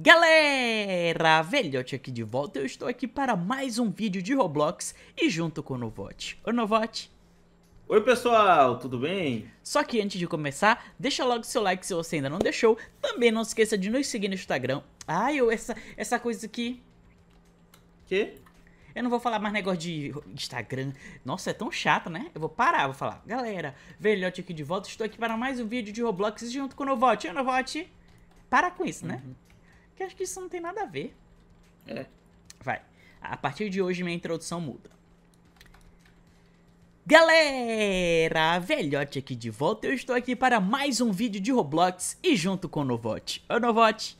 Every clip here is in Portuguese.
Galera, velhote aqui de volta, eu estou aqui para mais um vídeo de Roblox e junto com o Novote. Oi, Novote! Oi pessoal, tudo bem? Só que antes de começar, deixa logo seu like se você ainda não deixou, também não esqueça de nos seguir no Instagram. Ai, eu, essa, essa coisa aqui... Que? Eu não vou falar mais negócio de Instagram. Nossa, é tão chato, né? Eu vou parar, vou falar. Galera, velhote aqui de volta, estou aqui para mais um vídeo de Roblox e junto com o Novote. Oi, Novote, para com isso, né? Uhum que acho que isso não tem nada a ver. É. Vai. A partir de hoje minha introdução muda. Galera, velhote aqui de volta, eu estou aqui para mais um vídeo de Roblox e junto com o Novote. Oi Novote!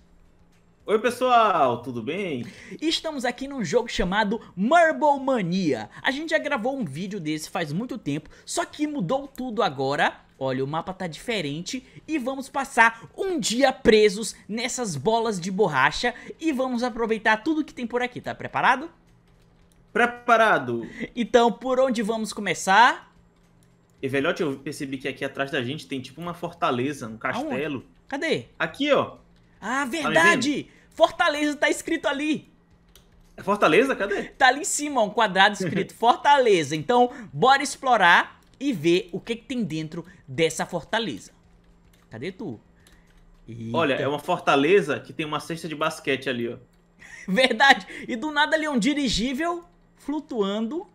Oi pessoal, tudo bem? Estamos aqui num jogo chamado Marble Mania. A gente já gravou um vídeo desse faz muito tempo, só que mudou tudo agora Olha, o mapa tá diferente e vamos passar um dia presos nessas bolas de borracha e vamos aproveitar tudo que tem por aqui, tá preparado? Preparado! Então, por onde vamos começar? Evelhote, eu percebi que aqui atrás da gente tem tipo uma fortaleza, um castelo. Aonde? Cadê? Aqui, ó. Ah, tá verdade! Tá fortaleza tá escrito ali! É Fortaleza? Cadê? Tá ali em cima, um quadrado escrito Fortaleza. Então, bora explorar e ver o que, que tem dentro dessa fortaleza. Cadê tu? Eita. Olha, é uma fortaleza que tem uma cesta de basquete ali, ó. Verdade. E do nada ali é um dirigível flutuando.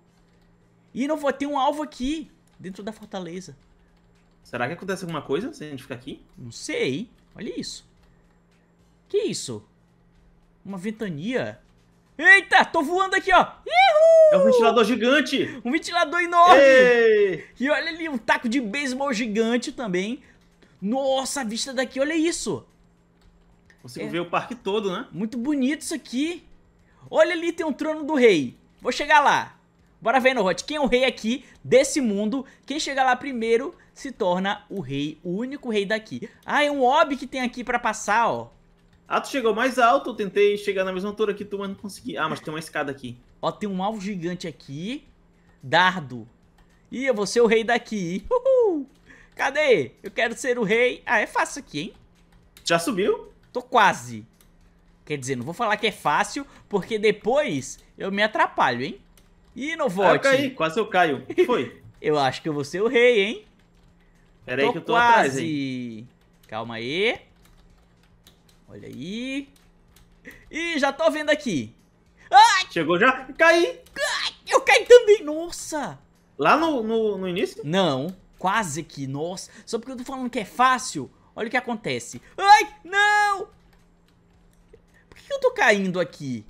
E não vou ter um alvo aqui dentro da fortaleza. Será que acontece alguma coisa se a gente ficar aqui? Não sei. Olha isso. Que isso? Uma ventania? Eita, tô voando aqui, ó. Uhul! É um ventilador gigante. Um ventilador enorme. Ei! E olha ali, um taco de beisebol gigante também. Nossa, a vista daqui, olha isso. Consigo é. ver o parque todo, né? Muito bonito isso aqui. Olha ali, tem um trono do rei. Vou chegar lá. Bora ver, Hot. Quem é o rei aqui desse mundo? Quem chegar lá primeiro se torna o rei, o único rei daqui. Ah, é um orbe que tem aqui pra passar, ó. Ah, tu chegou mais alto, eu tentei chegar na mesma altura que tu, mas não consegui. Ah, mas tem uma escada aqui. Ó, tem um alvo gigante aqui. Dardo. Ih, eu vou ser o rei daqui. Uhul. Cadê? Eu quero ser o rei. Ah, é fácil aqui, hein? Já subiu? Tô quase. Quer dizer, não vou falar que é fácil, porque depois eu me atrapalho, hein? Ih, não volte. Ah, eu caí, quase eu caio. O que foi? eu acho que eu vou ser o rei, hein? Peraí tô que eu tô quase. atrás, hein? Calma aí. Olha aí. Ih, já tô vendo aqui. Ai! Chegou já? Caí! Ai, eu caí também, nossa! Lá no, no, no, início? Não, quase que, nossa. Só porque eu tô falando que é fácil, olha o que acontece. Ai, não! Por que eu tô caindo aqui?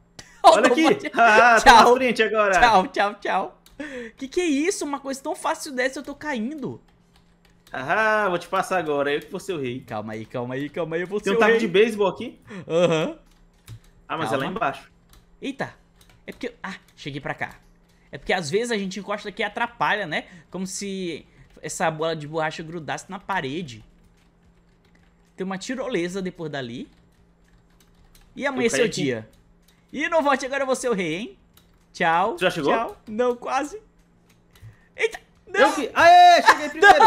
Olha aqui! Ah, tá tchau, frente agora. Tchau, tchau, tchau. Que que é isso? Uma coisa tão fácil dessa eu tô caindo. Ah, vou te passar agora, eu que vou ser o rei. Calma aí, calma aí, calma aí, eu vou Tem ser um o rei. Tem um taco de beisebol aqui? Aham. Uhum. Ah, mas calma. é lá embaixo. Eita, é porque... Ah, cheguei pra cá. É porque às vezes a gente encosta aqui e atrapalha, né? Como se essa bola de borracha grudasse na parede. Tem uma tirolesa depois dali. E amanhã é seu aqui. dia. E não volte agora, eu vou ser o rei, hein? Tchau. Já chegou? Tchau. Não, quase. Eita, não. Eu que... Aê, cheguei primeiro.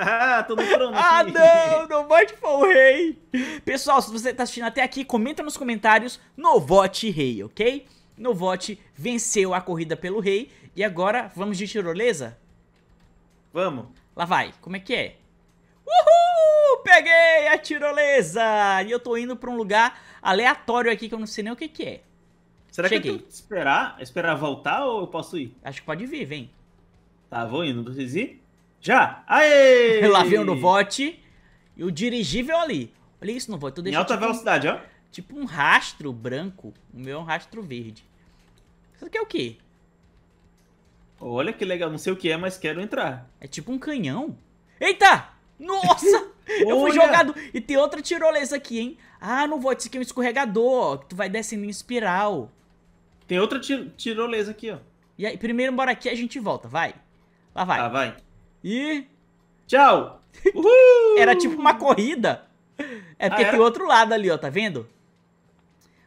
Ah, tô no trono. ah, não, não vote for rei. Pessoal, se você tá assistindo até aqui, comenta nos comentários no vote rei, ok? No vote venceu a corrida pelo rei e agora vamos de tirolesa? Vamos. Lá vai, como é que é? Uhul! Peguei a tirolesa! E eu tô indo pra um lugar aleatório aqui que eu não sei nem o que que é. Será Cheguei. que eu tenho que esperar, esperar voltar ou eu posso ir? Acho que pode vir, vem. Tá, vou indo. Vocês ir? Já! Aê! Lá no bote e o dirigível ali. Olha isso no Em alta tipo velocidade, ó. Tipo um rastro branco. O meu é um rastro verde. Isso aqui é o quê? Olha que legal. Não sei o que é, mas quero entrar. É tipo um canhão. Eita! Nossa! eu fui jogado. E tem outra tirolesa aqui, hein? Ah, no Isso aqui é um escorregador, ó. Que tu vai descendo em espiral. Tem outra tirolesa aqui, ó. E aí, primeiro bora aqui a gente volta, vai. Lá vai. Ah, vai e tchau. Era tipo uma corrida. É porque ah, tem outro lado ali, ó, tá vendo?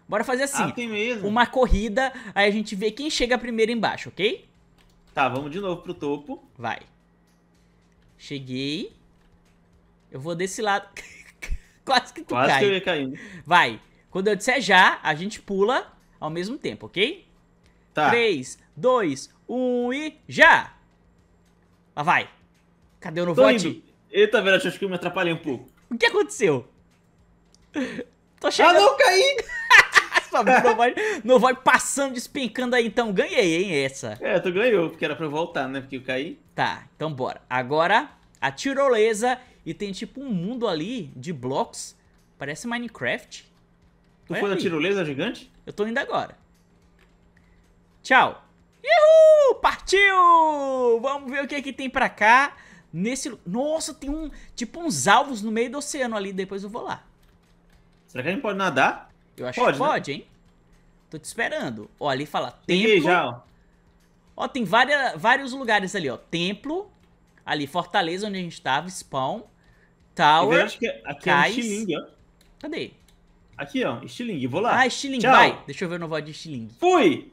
Bora fazer assim. Ah, tem mesmo. Uma corrida, aí a gente vê quem chega primeiro embaixo, ok? Tá, vamos de novo pro topo. Vai. Cheguei. Eu vou desse lado. Quase que tu Quase cai. Quase que eu ia caindo. Né? Vai. Quando eu disser já, a gente pula ao mesmo tempo, ok? Tá. 3, 2, 1 e já! Lá vai. Cadê o no Eita, velho, acho que eu me atrapalhei um pouco. O que aconteceu? Tô ah, chegando. Ah, não, caí! não, vai, passando, despencando aí, então. Ganhei, hein, essa. É, tu ganhou, porque era pra eu voltar, né? Porque eu caí. Tá, então bora. Agora, a tirolesa. E tem tipo um mundo ali de blocos. Parece Minecraft. Tu foi na tirolesa gigante? Eu tô indo agora. Tchau. Uhul! Partiu! Vamos ver o que, é que tem pra cá nesse... Nossa, tem um... Tipo uns alvos no meio do oceano ali, depois eu vou lá. Será que a gente pode nadar? Eu acho pode, que né? pode, né? hein? Tô te esperando. Ó, ali fala templo. Cheguei já, ó. Ó, tem várias, vários lugares ali, ó. Templo, ali, fortaleza onde a gente tava, spawn, tower, eu acho que aqui cais. é um estilingue, ó. Cadê? Aqui, ó, estilingue. Vou lá. Ah, estilingue, vai. Deixa eu ver o novo de estilingue. Fui!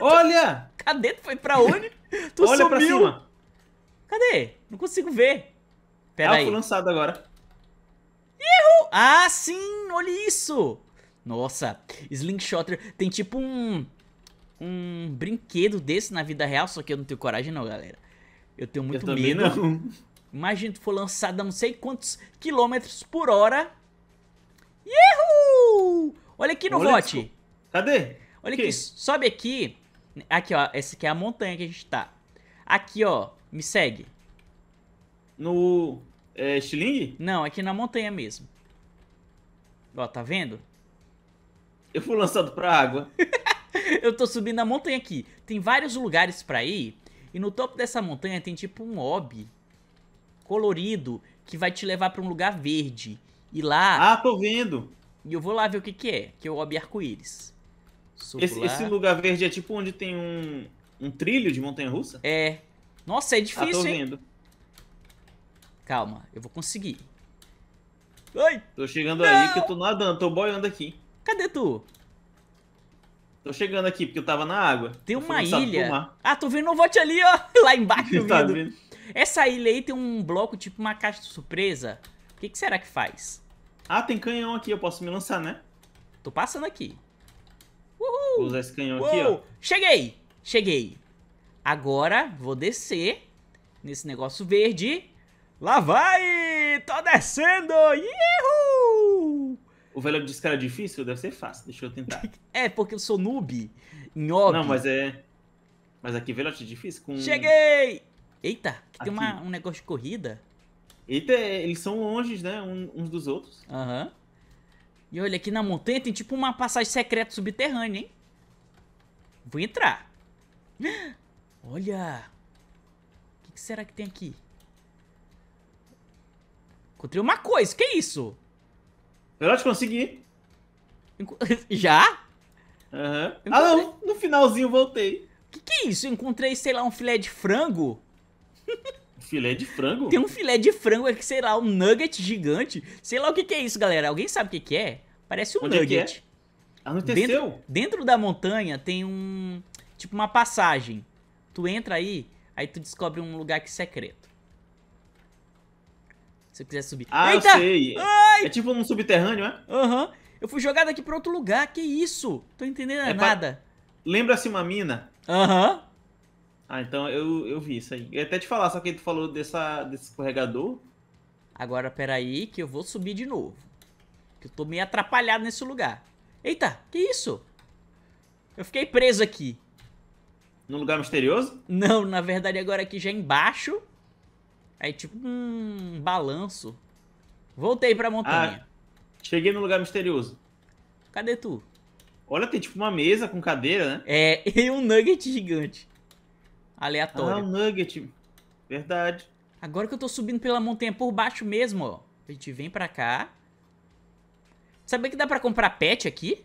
Olha! Cadê? Tu foi pra onde? Tu Olha sumiu. Pra cima. Cadê? Não consigo ver. Pera ah, aí. foi lançado agora. Erro! Ah, sim! Olha isso! Nossa, Slingshotter tem tipo um... Um brinquedo desse na vida real, só que eu não tenho coragem não, galera. Eu tenho muito eu medo. Não. Imagina tu for lançado a não sei quantos quilômetros por hora. Erro! Olha aqui no Olha bote. Cadê? Olha isso. aqui, sobe aqui. Aqui, ó, essa aqui é a montanha que a gente tá. Aqui, ó, me segue. No é, Stiling? Não, aqui é na montanha mesmo. Ó, tá vendo? Eu fui lançado pra água. eu tô subindo a montanha aqui. Tem vários lugares pra ir. E no topo dessa montanha tem tipo um obi colorido que vai te levar pra um lugar verde. E lá... Ah, tô vendo. E eu vou lá ver o que que é. Que é o obi arco-íris. Esse, esse, lugar verde é tipo onde tem um, um trilho de montanha-russa? É. Nossa, é difícil, ah, tô hein? vendo. Calma, eu vou conseguir. Oi! Tô chegando não. aí que eu tô nadando, tô boiando aqui. Cadê tu? Tô chegando aqui, porque eu tava na água. Tem uma ilha. Ah, tô vendo um vote ali, ó. Lá embaixo do tá Vendo? Essa ilha aí tem um bloco, tipo uma caixa de surpresa. O que, que, será que faz? Ah, tem canhão aqui, eu posso me lançar, né? Tô passando aqui. Uhul! Vou usar esse canhão Uou. aqui, ó. Cheguei! Cheguei. Agora, vou descer nesse negócio verde Lá vai! Tô descendo! Uhul! O velho disse que era difícil, deve ser fácil. Deixa eu tentar. é, porque eu sou noob. óbvio. Não, mas é... Mas aqui velho é difícil com... Cheguei! Eita, aqui, aqui. tem uma, um negócio de corrida. Eita, eles são longe, né? Um, uns dos outros. Aham. Uhum. E olha, aqui na montanha tem tipo uma passagem secreta subterrânea, hein? Vou entrar. Olha! O que, que será que tem aqui? Encontrei uma coisa, que isso? Eu já te consegui. Já? Aham. Uhum. Encontrei... Ah, não. No finalzinho voltei. Que que é isso? encontrei, sei lá, um filé de frango. filé de frango? Tem um filé de frango aqui, sei lá, um nugget gigante. Sei lá o que que é isso, galera. Alguém sabe o que que é? Parece um Onde nugget. É que é? Anoiteceu. Dentro, dentro da montanha tem um... Tipo uma passagem. Tu entra aí, aí tu descobre um lugar que é secreto. Se eu quiser subir. Ah, Eita! eu sei. Ai! É tipo um subterrâneo, é? Aham. Uhum. Eu fui jogado aqui pra outro lugar, que isso? Tô entendendo é nada. Lembra-se uma mina? Aham. Uhum. Ah, então eu, eu vi isso aí. Eu ia até te falar, só que tu falou dessa, desse escorregador. Agora, peraí, que eu vou subir de novo. Que eu tô meio atrapalhado nesse lugar. Eita, que isso? Eu fiquei preso aqui. Num lugar misterioso? Não, na verdade agora aqui já é embaixo. Aí, tipo, um balanço. Voltei pra montanha. Ah, cheguei no lugar misterioso. Cadê tu? Olha, tem tipo uma mesa com cadeira, né? É, e um nugget gigante. Aleatório. Ah, um nugget. Verdade. Agora que eu tô subindo pela montanha por baixo mesmo, ó. A gente vem pra cá. Sabia que dá pra comprar pet aqui?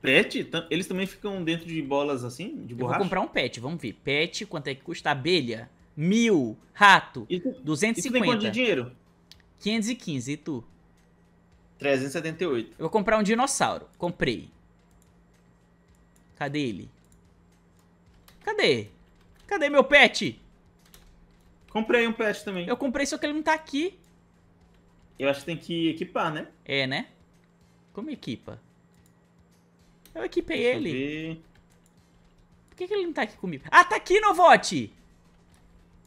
Pet? Eles também ficam dentro de bolas assim, de borracha? Eu vou comprar um pet, vamos ver. Pet, quanto é que custa? Abelha? mil, rato, e tu, 250. E tu tem quanto de dinheiro? 515, e tu? 378. Eu vou comprar um dinossauro. Comprei. Cadê ele? Cadê? Cadê meu pet? Comprei um pet também. Eu comprei, só que ele não tá aqui. Eu acho que tem que equipar, né? É, né? Como equipa? Eu equipei Deixa ele. Eu Por que, que, ele não tá aqui comigo? Ah, tá aqui, Novote!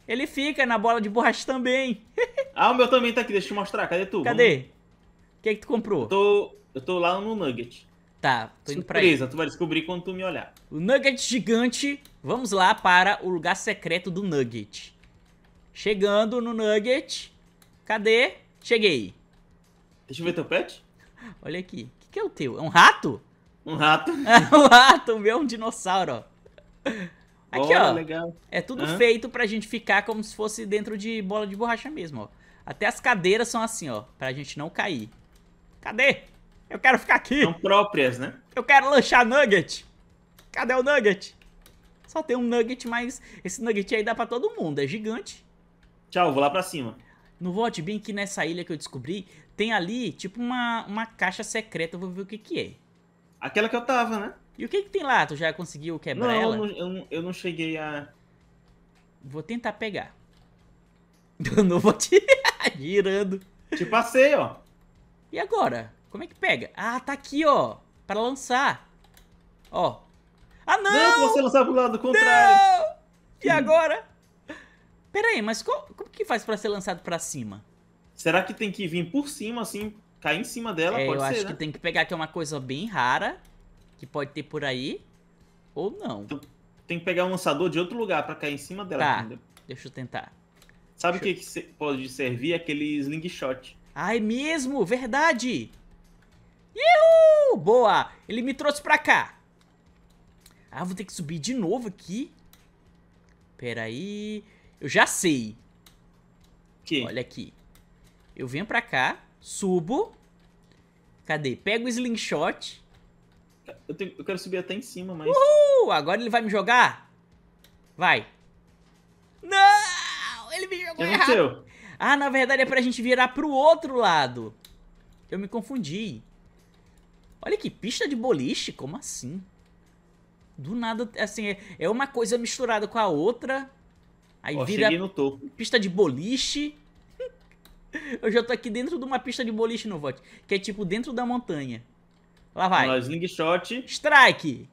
Ele fica na bola de borracha também. ah, o meu também tá aqui, deixa eu te mostrar. Cadê tu? Cadê? O que é que tu comprou? Eu tô, eu tô lá no Nugget. Tá, tô indo pra ele. Surpresa, tu vai descobrir quando tu me olhar. O Nugget gigante. Vamos lá para o lugar secreto do Nugget. Chegando no Nugget. Cadê? Cheguei. Deixa eu ver teu pet. Olha aqui. O que, que, é o teu? É um rato? Um rato. É um rato, o meu é um dinossauro, ó. Aqui, ó. Legal. É tudo Hã? feito pra gente ficar como se fosse dentro de bola de borracha mesmo, ó. Até as cadeiras são assim, ó, pra gente não cair. Cadê? Eu quero ficar aqui. São próprias, né? Eu quero lanchar nugget. Cadê o nugget? Só tem um nugget, mas esse nugget aí dá pra todo mundo, é gigante. Tchau, vou lá pra cima. No Vote bem que nessa ilha que eu descobri, tem ali, tipo, uma, uma caixa secreta, eu vou ver o que que é. Aquela que eu tava, né? E o que que tem lá? Tu já conseguiu quebrar não, ela? Não, eu não, eu não cheguei a... Vou tentar pegar. Eu não vou te... Girando. Te passei, ó. E agora? Como é que pega? Ah, tá aqui, ó. Pra lançar. Ó. Ah, não! Não, você lançar pro lado contrário. Não! E agora? Pera aí, mas como, como que faz pra ser lançado pra cima? Será que tem que vir por cima, assim, cair em cima dela? É, Pode eu ser, acho né? que tem que pegar, que é uma coisa bem rara que pode ter por aí, ou não. Tu tem que pegar um lançador de outro lugar para cair em cima dela tá, ainda. deixa eu tentar. Sabe o que, que, pode servir? Aquele slingshot. Ah, é mesmo? Verdade! Ihu! Boa! Ele me trouxe pra cá. Ah, vou ter que subir de novo aqui. Pera aí. Eu já sei. Que? Olha aqui. Eu venho pra cá, subo. Cadê? Pego o slingshot. Eu, tenho, eu quero subir até em cima, mas... Uhul! Agora ele vai me jogar? Vai. Não! Ele me jogou que errado. Aconteceu? Ah, na verdade é pra gente virar pro outro lado. Eu me confundi. Olha que pista de boliche, como assim? Do nada, assim, é uma coisa misturada com a outra. Aí vira no topo. pista de boliche. Eu já tô aqui dentro de uma pista de boliche no vote, que é tipo dentro da montanha. Lá vai. Vamos lá, slingshot. Strike.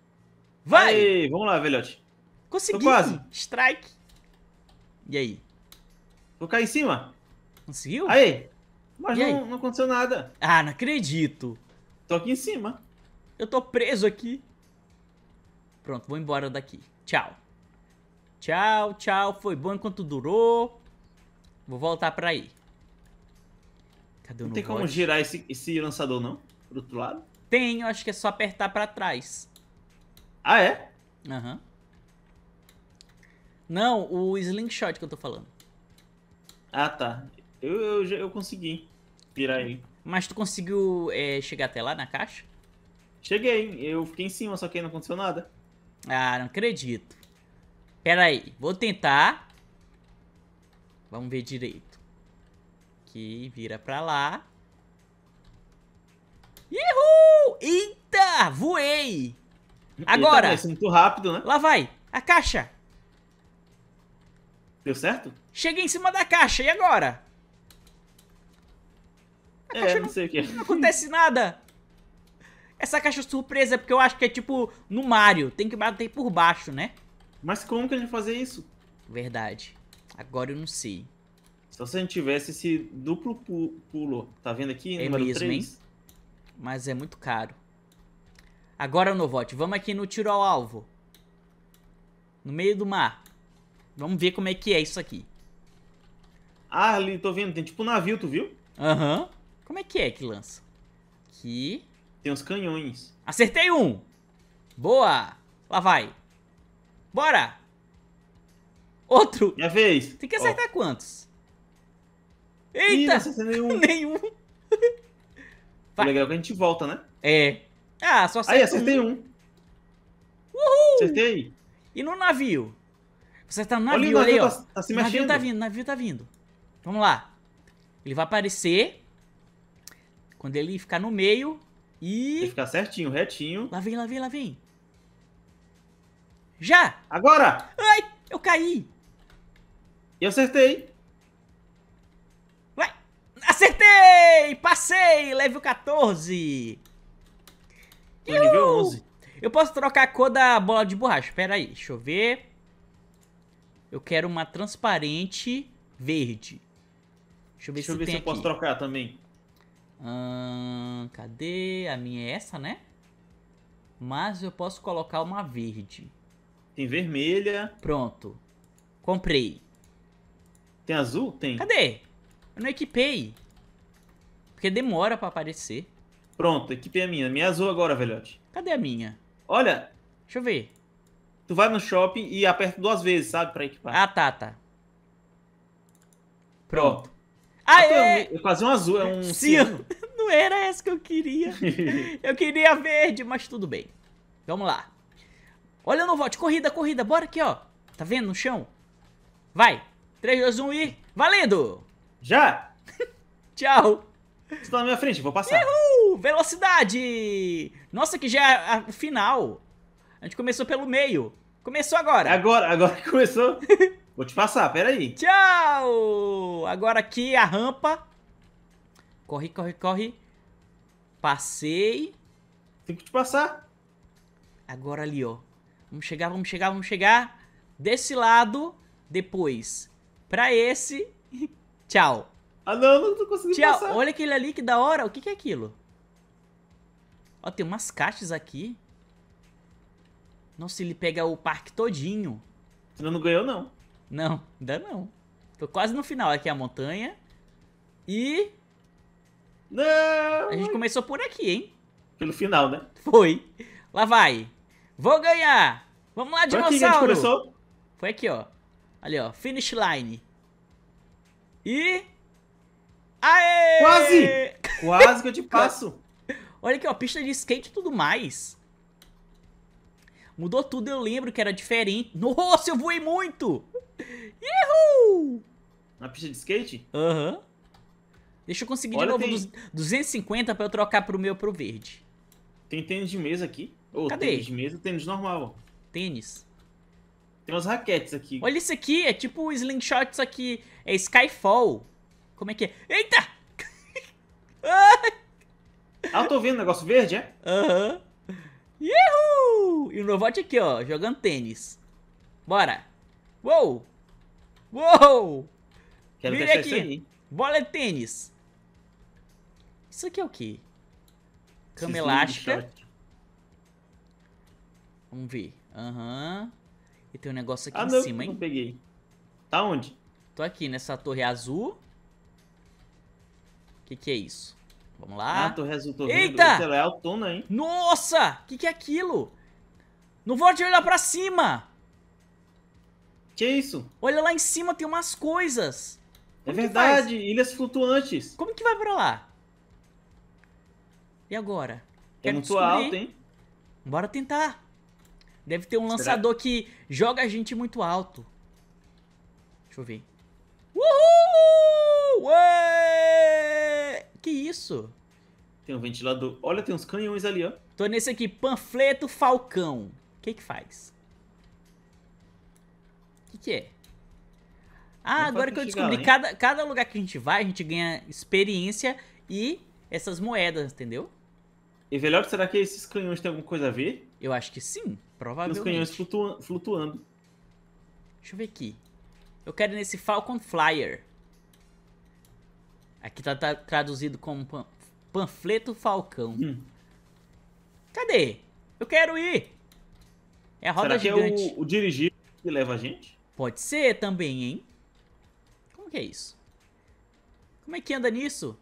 Vai! Aê, vamos lá, velhote. Consegui. Tô quase. Strike. E aí? Vou cair em cima. Conseguiu? Aí. Mas não, aí? não aconteceu nada. Ah, não acredito. Tô aqui em cima. Eu tô preso aqui. Pronto, vou embora daqui. Tchau. Tchau, tchau. Foi bom enquanto durou. Vou voltar pra aí. Cadê o Não tem como girar esse, esse lançador, não? Pro outro lado? Tem, eu acho que é só apertar para trás. Ah, é? Aham. Uhum. Não, o slingshot que eu tô falando. Ah, tá. Eu, eu, eu consegui virar ele. Mas tu conseguiu é, chegar até lá na caixa? Cheguei, eu fiquei em cima, só que não aconteceu nada. Ah, não acredito. Pera aí, vou tentar. Vamos ver direito. Aqui, vira pra lá. Eita, voei! Tá agora. Eita, muito rápido, né? Lá vai. A caixa. Deu certo? Cheguei em cima da caixa, e agora? A é, não, não, sei o que. É. Não acontece nada. Essa caixa é surpresa, porque eu acho que é tipo no Mario. Tem que bater por baixo, né? Mas como que a gente fazer isso? Verdade. Agora eu não sei. Só se a gente tivesse esse duplo pulo. Tá vendo aqui? É número mesmo, 3? hein? Mas é muito caro. Agora, Novote, vamos aqui no tiro ao alvo. No meio do mar. Vamos ver como é que é isso aqui. Ah, ali, tô vendo. Tem tipo um navio, tu viu? Aham. Uhum. Como é que é que lança? Aqui. Tem uns canhões. Acertei um! Boa! Lá vai. Bora! Outro! Minha vez! Tem que acertar oh. quantos? Eita! Ih, não nenhum. nenhum. Vai. O legal é que a gente volta, né? É. Ah, só acertei. Aí, acertei um. um. Uhul! Acertei. E no navio? Você tá no navio, olha, olha navio aí, tá, ó. Tá se navio O Navio tá vindo, O navio tá vindo. Vamos lá. Ele vai aparecer. Quando ele ficar no meio. E. Ele ficar certinho, retinho. Lá vem, lá vem, lá vem. Já! Agora! Ai! Eu caí! Eu acertei. Ei, level 14! nível 11. Eu posso trocar a cor da bola de borracha. Pera aí, deixa eu ver. Eu quero uma transparente verde. Deixa eu ver deixa se eu ver tem se eu posso trocar também. Hum, cadê? A minha é essa, né? Mas eu posso colocar uma verde. Tem vermelha. Pronto. Comprei. Tem azul? Tem. Cadê? Eu não equipei. Porque demora para aparecer. Pronto, equipe é minha. Minha azul agora, velhote. Cadê a minha? Olha. Deixa eu ver. Tu vai no shopping e aperta duas vezes, sabe, pra equipar. Ah, tá, tá. Pronto. Ah, é... Eu um azul, é um ciano. Não era essa que eu queria. eu queria verde, mas tudo bem. Vamos lá. Olha no vote, corrida, corrida, bora aqui, ó. Tá vendo no chão? Vai. 3, 2, 1 e... Valendo! Já! Tchau! Você tá na minha frente, vou passar. Uhul! Velocidade! Nossa, que já é o final. A gente começou pelo meio. Começou agora. Agora, agora começou. vou te passar, peraí. Tchau! Agora aqui a rampa. Corre, corre, corre. Passei. Tem que te passar. Agora ali, ó. Vamos chegar, vamos chegar, vamos chegar. Desse lado, depois pra esse. Tchau. Ah, não, não tô conseguindo Tia, passar. olha aquele ali, que da hora. O que, que é aquilo? Ó, tem umas caixas aqui. Nossa, ele pega o parque todinho. Você não ganhou, não. Não, ainda não. Tô quase no final. Aqui é a montanha. E... Não! A gente começou por aqui, hein? Pelo final, né? Foi. Lá vai. Vou ganhar. Vamos lá, dinossauro. Foi aqui que a gente começou? Foi aqui, ó. Ali, ó. Finish line. E... Aê! Quase! Quase que eu te passo. Olha aqui, ó, pista de skate e tudo mais. Mudou tudo, eu lembro que era diferente. Nossa, eu voei muito! Uhul! Na pista de skate? Aham. Uhum. Deixa eu conseguir Olha, de novo tem... 250 pra eu trocar pro meu pro verde. Tem tênis de mesa aqui. Oh, Cadê? Tênis de mesa, tênis normal. Tênis. Tem umas raquetes aqui. Olha isso aqui, é tipo o slingshot, isso aqui é Skyfall. Como é que é? Eita! ah, eu tô vendo o negócio verde, é? Aham. Uhum. E o Novot aqui, ó, jogando tênis. Bora. Uou! Uou! Quero Vire aqui. aí. Bola de tênis. Isso aqui é o quê? Cama elástica. Vamos ver. Aham. Uhum. E tem um negócio aqui ah, em não, cima, hein? não peguei. Tá onde? Tô aqui nessa torre azul que, que é isso? Vamos lá. Ah, tô, tô Eita! Vendo. é autônoma, hein? Nossa! Que que é aquilo? Não vou te olhar pra cima! Que é isso? Olha lá em cima, tem umas coisas. É Como é verdade, ilhas flutuantes. Como que vai pra lá? E agora? Quero é muito descobrir. alto, hein? Bora tentar. Deve ter um lançador que joga a gente muito alto. Deixa eu ver. Uhul! Ué! Que isso? Tem um ventilador. Olha, tem uns canhões ali, ó. Tô nesse aqui, panfleto Falcão. O que que faz? O que que é? Ah, Não agora que eu descobri, lá, cada, cada lugar que a gente vai, a gente ganha experiência e essas moedas, entendeu? E melhor será que esses canhões têm alguma coisa a ver? Eu acho que sim, provavelmente. Tem os canhões flutuando. Deixa eu ver aqui. Eu quero nesse Falcon Flyer. Aqui tá, tá traduzido como pan, panfleto Falcão. Hum. Cadê? Eu quero ir! É a roda Será gigante. que é o, o dirigir que leva a gente? Pode ser também, hein? Como que é isso? Como é que anda nisso?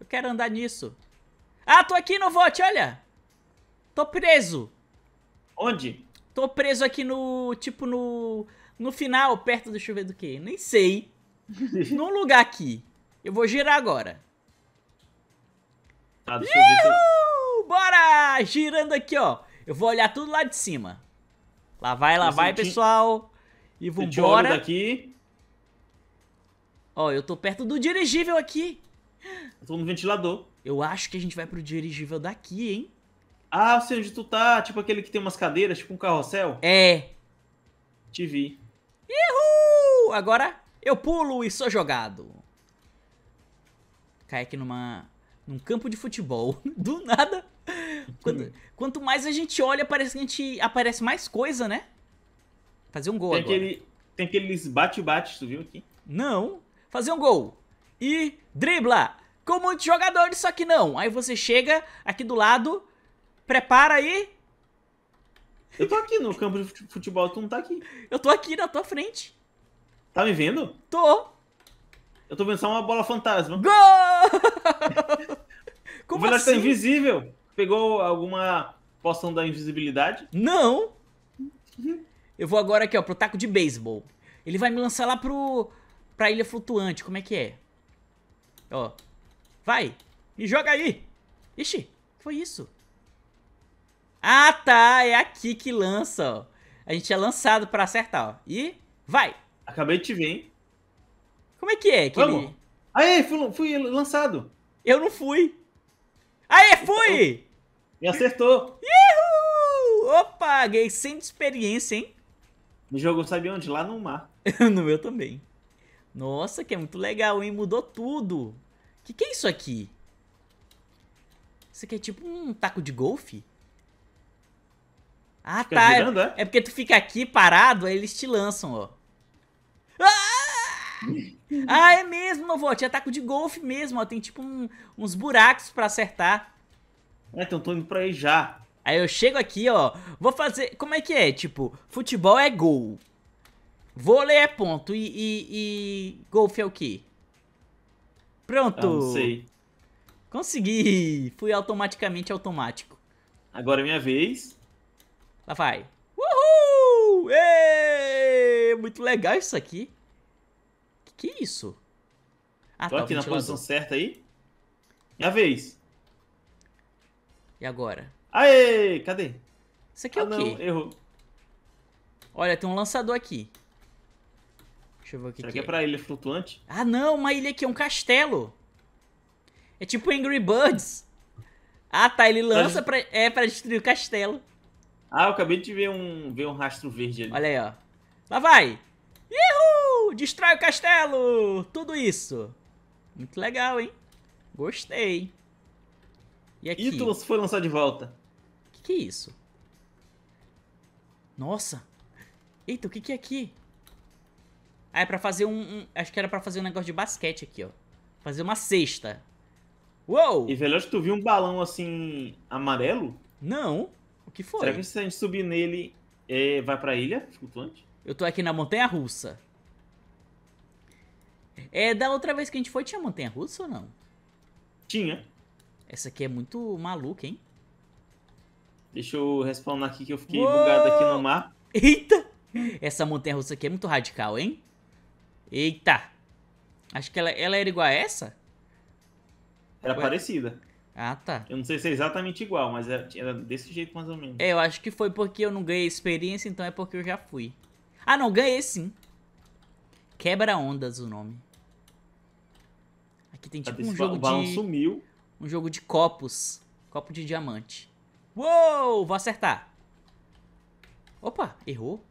Eu quero andar nisso. Ah, tô aqui no vote, olha! Tô preso! Onde? Tô preso aqui no. Tipo no. No final, perto do chuveiro do quê? Nem sei. Num lugar aqui. Eu vou girar agora. Ah, Bora! Girando aqui, ó. Eu vou olhar tudo lá de cima. Lá vai, lá vai, pessoal. E vambora. Eu daqui. Ó, eu tô perto do dirigível aqui. Eu tô no ventilador. Eu acho que a gente vai pro dirigível daqui, hein? Ah, eu sei onde tu tá. Tipo aquele que tem umas cadeiras, tipo um carrossel. É. Te vi. Uhul! Agora eu pulo e sou jogado. Kaique numa, num campo de futebol. Do nada. Quanto, quanto, mais a gente olha, parece que a gente aparece mais coisa, né? Fazer um gol tem agora. tem aqueles bate-bate, tu viu aqui? Não. Fazer um gol. E dribla. Com muitos jogadores, só que não. Aí você chega aqui do lado, prepara aí. Eu tô aqui no campo de futebol, tu não tá aqui. Eu tô aqui na tua frente. Tá me vendo? Tô. Eu tô vendo só uma bola fantasma. Gol! Como o Veloz tá assim? tá invisível. Pegou alguma poção da invisibilidade? Não. Uhum. Eu vou agora aqui, ó, pro taco de beisebol. Ele vai me lançar lá pro... pra ilha flutuante. Como é que é? Ó. Vai. Me joga aí. Ixi, foi isso? Ah, tá. É aqui que lança, ó. A gente é lançado pra acertar, ó. E vai. Acabei de te ver, hein? Como é que é? Que Vamos. Ele... Aê, fui, fui, lançado. Eu não fui. Aê, fui! Me acertou. Uhul! Opa, ganhei 100 de experiência, hein? No jogo, sabe onde? Lá no mar. no meu também. Nossa, que é muito legal, hein? Mudou tudo. O que, que é isso aqui? Isso aqui é tipo um taco de golfe? Ah, fica tá. Girando, é? é? porque tu fica aqui parado, aí eles te lançam, ó. ah, é mesmo, vovó. Tinha taco de golfe mesmo, ó. Tem tipo um, uns buracos pra acertar. É, então tô indo pra aí já. Aí eu chego aqui, ó. Vou fazer. Como é que é? Tipo, futebol é gol. Vôlei é ponto. E, e, e... golfe é o quê? Pronto. Eu ah, não sei. Consegui. Fui automaticamente automático. Agora é minha vez. Lá vai. Uhul! Ei! Muito legal isso aqui. Que isso? Ah, Tô tá, aqui na posição certa aí. Minha vez. E agora? Aê! Cadê? Isso aqui é ah, o quê? Não, errou. Olha, tem um lançador aqui. Deixa eu ver o que, Será que, é. é pra ilha flutuante? Ah, não! Uma ilha aqui, é um castelo. É tipo Angry Birds. Ah, tá. Ele lança pra, pra é, pra destruir o castelo. Ah, eu acabei de ver um, ver um rastro verde ali. Olha aí, ó. Lá vai! Destrói o castelo! Tudo isso. Muito legal, hein? Gostei. E aqui? Ítulos foi lançado de volta. O que, que é isso? Nossa. Eita, o que, que é aqui? Ah, é pra fazer um, um, Acho que era pra fazer um negócio de basquete aqui, ó. Fazer uma cesta. Uou! E, velho, acho que tu viu um balão, assim, amarelo? Não. O que foi? Será que se a gente subir nele, é, vai pra ilha flutuante? Eu tô aqui na montanha-russa. É, da outra vez que a gente foi, tinha montanha russa ou não? Tinha. Essa aqui é muito maluca, hein? Deixa eu respawnar aqui que eu fiquei Uou! bugado aqui no mapa. Eita! Essa montanha russa aqui é muito radical, hein? Eita! Acho que ela, ela era igual a essa? Era Ué? parecida. Ah, tá. Eu não sei se é exatamente igual, mas era, é, era, desse jeito mais ou menos. É, eu acho que foi porque eu não ganhei experiência, então é porque eu já fui. Ah, não, ganhei sim. Quebra-ondas o nome. Aqui tem tipo um jogo de... sumiu. Um jogo de copos. Copo de diamante. Uou! Vou acertar. Opa, errou.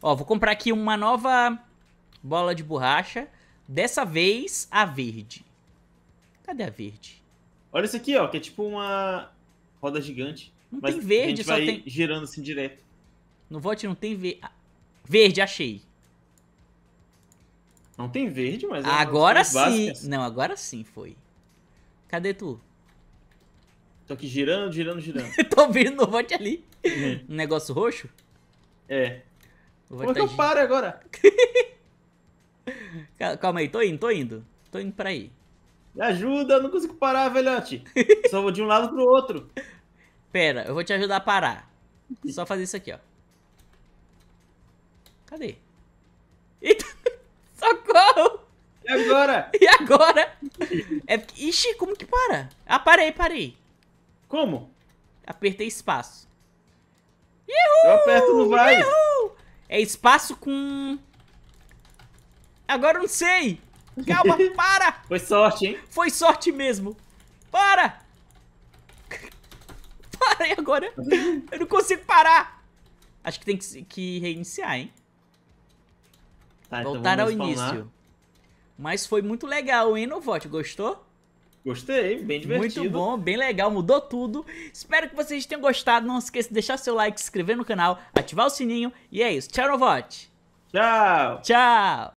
Ó, vou comprar aqui uma nova bola de borracha. Dessa vez, a verde. Cadê a verde? Olha isso aqui, ó, que é tipo uma roda gigante. Não Mas tem verde, só tem... girando assim direto. No vote não tem verde. Ah, verde, achei. Não tem verde, mas. É agora sim. Básicas. Não, agora sim foi. Cadê tu? Tô aqui girando, girando, girando. Tô vendo o bote ali. Uhum. Um negócio roxo? É. Como é que tá eu paro agora? Calma aí, tô indo, tô indo. Tô indo pra aí. Me ajuda, não consigo parar, velhote. Só vou de um lado pro outro. Pera, eu vou te ajudar a parar. Só fazer isso aqui, ó. Cadê? agora? E agora? É... Ixi, como que para? Ah, parei, parei. Como? Apertei espaço. Uhul, eu aperto, não vai. Uhul. É espaço com... Agora eu não sei. Calma, para. Foi sorte, hein? Foi sorte mesmo. Para. Para, e agora? Eu não consigo parar. Acho que tem que, reiniciar, hein? Tá, então Voltar então ao início. Mas foi muito legal, hein, Novote? Gostou? Gostei, bem divertido. Muito bom, bem legal, mudou tudo. Espero que vocês tenham gostado. Não esqueça de deixar seu like, se inscrever no canal, ativar o sininho. E é isso. Tchau, Novote. Tchau. Tchau.